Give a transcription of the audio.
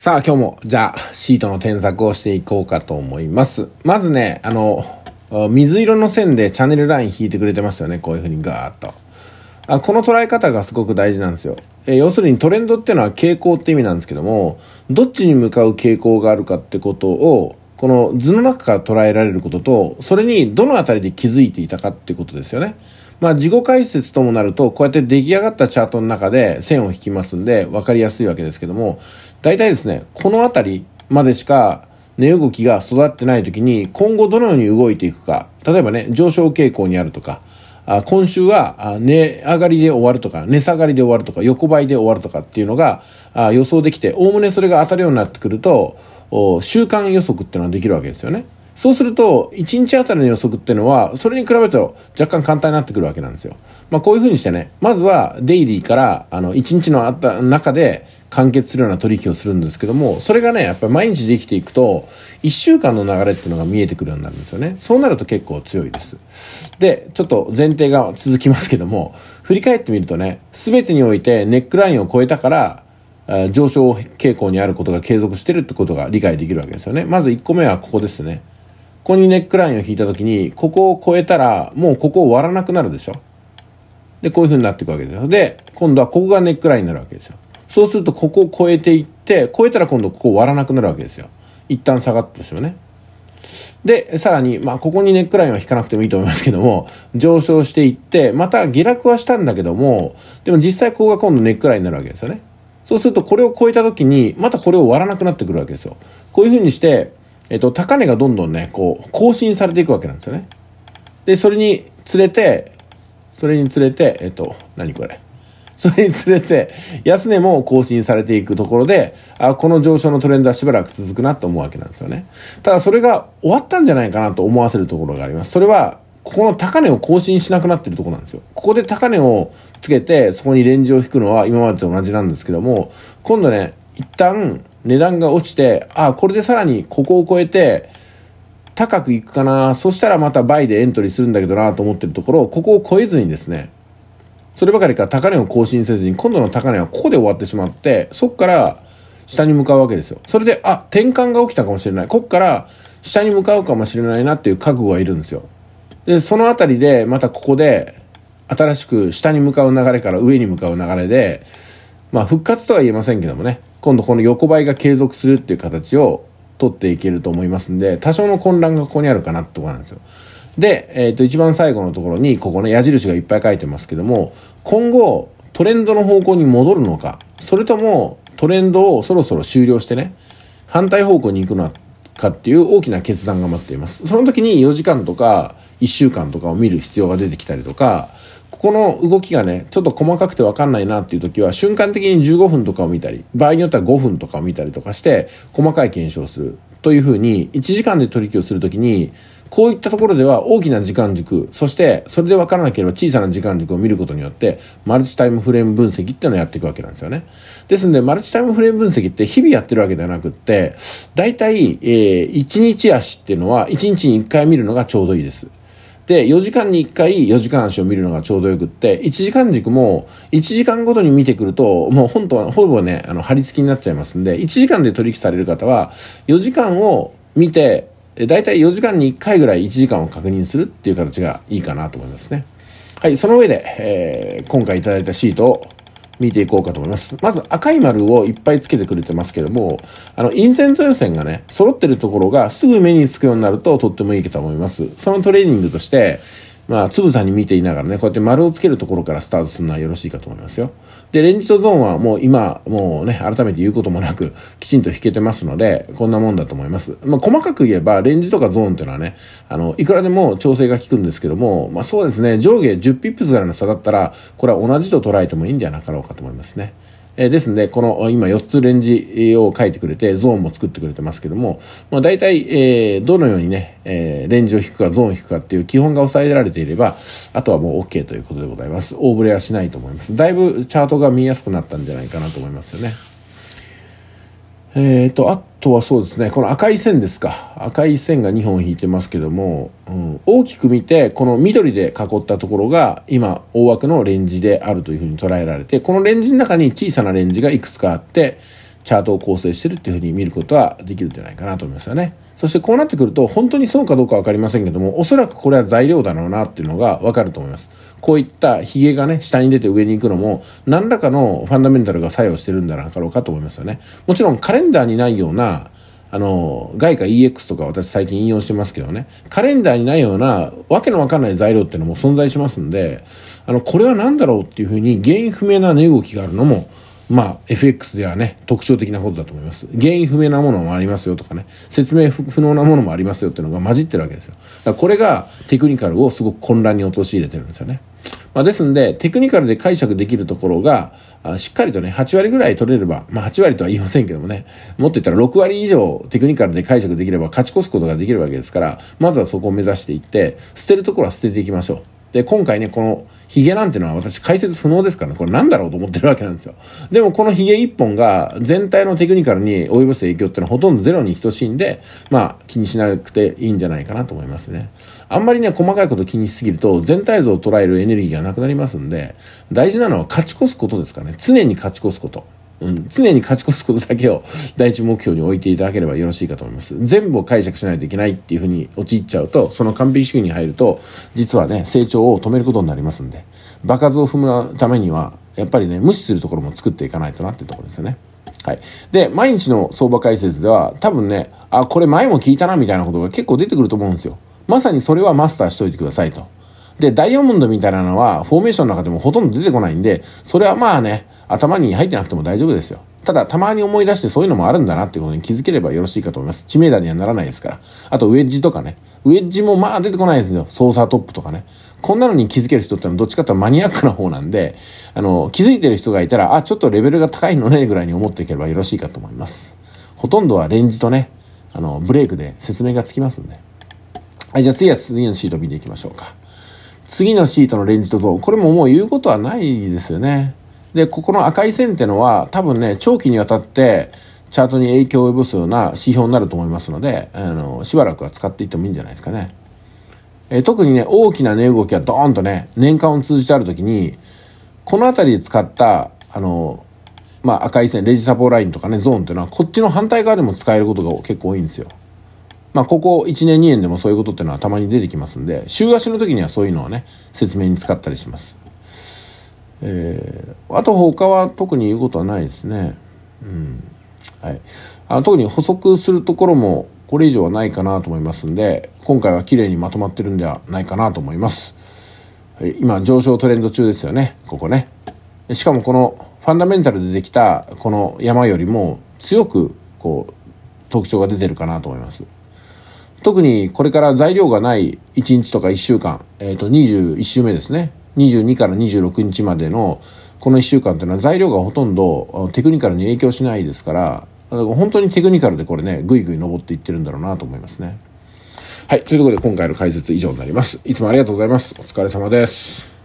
さあ今日もじゃあシートの添削をしていこうかと思います。まずね、あの、水色の線でチャンネルライン引いてくれてますよね。こういう風にガーッと。あこの捉え方がすごく大事なんですよ。え要するにトレンドっていうのは傾向って意味なんですけども、どっちに向かう傾向があるかってことを、この図の中から捉えられることと、それにどのあたりで気づいていたかってことですよね。まあ、自己解説ともなると、こうやって出来上がったチャートの中で線を引きますんで、わかりやすいわけですけども、大体ですね、この辺りまでしか値動きが育ってない時に今後どのように動いていくか、例えばね、上昇傾向にあるとか、あ今週は値上がりで終わるとか、値下がりで終わるとか、横ばいで終わるとかっていうのがあ予想できて、おおむねそれが当たるようになってくると、週間予測っていうのはできるわけですよね。そうすると、1日あたりの予測っていうのは、それに比べると若干簡単になってくるわけなんですよ。まあこういうふうにしてね、まずはデイリーから、あの、1日のあった中で、完結するような取引をするんですけども、それがね、やっぱり毎日できていくと、1週間の流れっていうのが見えてくるようになるんですよね。そうなると結構強いです。で、ちょっと前提が続きますけども、振り返ってみるとね、全てにおいてネックラインを超えたから、上昇傾向にあることが継続してるってことが理解できるわけですよね。まず1個目はここですね。ここにネックラインを引いた時に、ここを超えたら、もうここを割らなくなるでしょ。で、こういう風になっていくわけですよ。で、今度はここがネックラインになるわけですよ。そうするとここを超えていって、超えたら今度ここ割らなくなるわけですよ。一旦下がったでしよね。で、さらに、まあ、ここにネックラインは引かなくてもいいと思いますけども、上昇していって、また下落はしたんだけども、でも実際ここが今度ネックラインになるわけですよね。そうするとこれを超えた時に、またこれを割らなくなってくるわけですよ。こういうふうにして、えっと、高値がどんどんね、こう、更新されていくわけなんですよね。で、それにつれて、それにつれて、えっと、何これ。それにつれて、安値も更新されていくところで、あ、この上昇のトレンドはしばらく続くなと思うわけなんですよね。ただそれが終わったんじゃないかなと思わせるところがあります。それは、ここの高値を更新しなくなってるとこなんですよ。ここで高値をつけて、そこにレンジを引くのは今までと同じなんですけども、今度ね、一旦値段が落ちて、あ、これでさらにここを超えて、高くいくかな、そしたらまた倍でエントリーするんだけどなと思ってるところを、ここを超えずにですね、そればかりか高値を更新せずに、今度の高値はここで終わってしまって、そこから下に向かうわけですよ。それで、あ、転換が起きたかもしれない。ここから下に向かうかもしれないなっていう覚悟がいるんですよ。で、そのあたりで、またここで、新しく下に向かう流れから上に向かう流れで、まあ復活とは言えませんけどもね、今度この横ばいが継続するっていう形を取っていけると思いますんで、多少の混乱がここにあるかなってとこなんですよ。で、えっ、ー、と、一番最後のところに、ここね、矢印がいっぱい書いてますけども、今後、トレンドの方向に戻るのか、それとも、トレンドをそろそろ終了してね、反対方向に行くのかっていう大きな決断が待っています。その時に4時間とか、1週間とかを見る必要が出てきたりとか、ここの動きがね、ちょっと細かくてわかんないなっていう時は、瞬間的に15分とかを見たり、場合によっては5分とかを見たりとかして、細かい検証するというふうに、1時間で取引をするときに、こういったところでは大きな時間軸、そしてそれで分からなければ小さな時間軸を見ることによって、マルチタイムフレーム分析っていうのをやっていくわけなんですよね。ですんで、マルチタイムフレーム分析って日々やってるわけではなくって、大体、えー、1日足っていうのは、1日に1回見るのがちょうどいいです。で、4時間に1回4時間足を見るのがちょうどよくって、1時間軸も1時間ごとに見てくると、もう本当はほぼね、あの、張り付きになっちゃいますんで、1時間で取引される方は、4時間を見て、大体4時間に1回ぐらい1時間を確認するっていう形がいいかなと思いますね。はい、その上で、えー、今回いただいたシートを見ていこうかと思います。まず赤い丸をいっぱいつけてくれてますけども、あの、インセント予選がね、揃ってるところがすぐ目につくようになるととってもいいかと思います。そのトレーニングとして、まあ、つぶさに見ていながらね、こうやって丸をつけるところからスタートするのはよろしいかと思いますよ。で、レンジとゾーンはもう今、もうね、改めて言うこともなく、きちんと引けてますので、こんなもんだと思います。まあ、細かく言えば、レンジとかゾーンっていうのはね、あの、いくらでも調整が効くんですけども、まあ、そうですね、上下10ピップスぐらいの差だったら、これは同じと捉えてもいいんじゃなかろうかと思いますね。えですので、この今4つレンジを書いてくれて、ゾーンも作ってくれてますけども、まあ、大体、えー、どのようにね、えー、レンジを引くかゾーンを引くかっていう基本が抑えられていれば、あとはもう OK ということでございます。大ブれはしないと思います。だいぶチャートが見やすくなったんじゃないかなと思いますよね。えっ、ー、と、あとはそうですねこの赤い線ですか赤い線が2本引いてますけども、うん、大きく見てこの緑で囲ったところが今大枠のレンジであるというふうに捉えられてこのレンジの中に小さなレンジがいくつかあってチャートを構成してるっていうふうに見ることはできるんじゃないかなと思いますよね。そしてこうなってくると、本当にそうかどうか分かりませんけども、おそらくこれは材料だろうなっていうのが分かると思います。こういったヒゲがね、下に出て上に行くのも、何らかのファンダメンタルが作用してるんだろうかと思いますよね。もちろんカレンダーにないような、あの、外貨 EX とか私最近引用してますけどね、カレンダーにないような、わけのわかんない材料っていうのも存在しますんで、あの、これは何だろうっていうふうに原因不明な値動きがあるのも、まあ、FX ではね、特徴的なことだと思います。原因不明なものもありますよとかね、説明不能なものもありますよっていうのが混じってるわけですよ。だからこれがテクニカルをすごく混乱に陥れてるんですよね。まあ、ですんで、テクニカルで解釈できるところが、しっかりとね、8割ぐらい取れれば、まあ8割とは言いませんけどもね、もっと言ったら6割以上テクニカルで解釈できれば勝ち越すことができるわけですから、まずはそこを目指していって、捨てるところは捨てていきましょう。で、今回ね、このヒゲなんてのは私解説不能ですからね、これなんだろうと思ってるわけなんですよ。でもこのヒゲ1本が全体のテクニカルに及ぼす影響ってのはほとんどゼロに等しいんで、まあ気にしなくていいんじゃないかなと思いますね。あんまりね、細かいこと気にしすぎると全体像を捉えるエネルギーがなくなりますんで、大事なのは勝ち越すことですからね。常に勝ち越すこと。うん、常に勝ち越すことだけを第一目標に置いていただければよろしいかと思います。全部を解釈しないといけないっていうふうに陥っちゃうと、その完璧主義に入ると、実はね、成長を止めることになりますんで、場数を踏むためには、やっぱりね、無視するところも作っていかないとなっていうところですよね。はい。で、毎日の相場解説では、多分ね、あ、これ前も聞いたなみたいなことが結構出てくると思うんですよ。まさにそれはマスターしといてくださいと。で、ダイヤモンドみたいなのは、フォーメーションの中でもほとんど出てこないんで、それはまあね、頭に入ってなくても大丈夫ですよ。ただ、たまに思い出してそういうのもあるんだなってことに気づければよろしいかと思います。知名度にはならないですから。あと、ウェッジとかね。ウェッジもまあ出てこないですよ。操作トップとかね。こんなのに気づける人ってのはどっちかってマニアックな方なんで、あの、気づいてる人がいたら、あ、ちょっとレベルが高いのね、ぐらいに思っていければよろしいかと思います。ほとんどはレンジとね、あの、ブレイクで説明がつきますんで。はい、じゃあ次は次のシート見ていきましょうか。次のシートのレンジとゾーン。これももう言うことはないですよね。で、ここの赤い線っていうのは、多分ね、長期にわたって、チャートに影響を及ぼすような指標になると思いますので、あの、しばらくは使っていってもいいんじゃないですかね。え特にね、大きな値動きがドーンとね、年間を通じてあるときに、この辺りで使った、あの、まあ、赤い線、レジサポーラインとかね、ゾーンっていうのは、こっちの反対側でも使えることが結構多いんですよ。まあ、ここ1年2年でもそういうことっていうのはたまに出てきますんで、週足の時にはそういうのをね、説明に使ったりします。えー、あと他は特に言うことはないですね。うんはい、あの特に補足するところもこれ以上はないかなと思いますんで今回は綺麗にまとまってるんではないかなと思います。はい、今上昇トレンド中ですよねここね。しかもこのファンダメンタルでできたこの山よりも強くこう特徴が出てるかなと思います。特にこれから材料がない1日とか1週間、えっ、ー、と21週目ですね。22から26日までのこの1週間というのは材料がほとんどテクニカルに影響しないですから本当にテクニカルでこれねぐいぐい登っていってるんだろうなと思いますね。はい。ということで今回の解説以上になります。いつもありがとうございます。お疲れ様です。